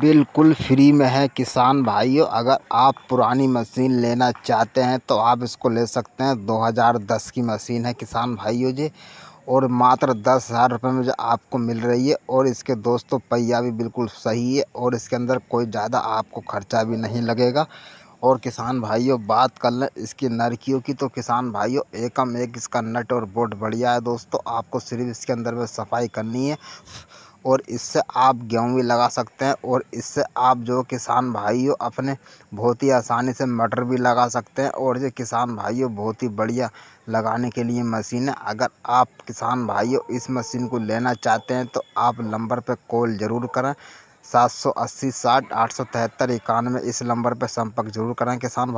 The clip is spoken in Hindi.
बिल्कुल फ्री में है किसान भाइयों अगर आप पुरानी मशीन लेना चाहते हैं तो आप इसको ले सकते हैं 2010 की मशीन है किसान भाइयों जी और मात्र दस हज़ार रुपये में जो आपको मिल रही है और इसके दोस्तों पहिया भी बिल्कुल सही है और इसके अंदर कोई ज़्यादा आपको खर्चा भी नहीं लगेगा और किसान भाइयों बात कर लें इसकी नरकियों की तो किसान भाइयों एकम एक इसका नट और बोर्ड बढ़िया है दोस्तों आपको सिर्फ इसके अंदर में सफाई करनी है और इससे आप गेहूँ भी लगा सकते हैं और इससे आप जो किसान भाइयों अपने बहुत ही आसानी से मटर भी लगा सकते हैं और ये किसान भाइयों बहुत ही बढ़िया लगाने के लिए मशीन है अगर आप किसान भाइयों इस मशीन को लेना चाहते हैं तो आप नंबर पर कॉल ज़रूर करें सात सौ अस्सी साठ आठ सौ तिहत्तर इक्यानवे इस नंबर पर संपर्क जरूर करें किसान भाई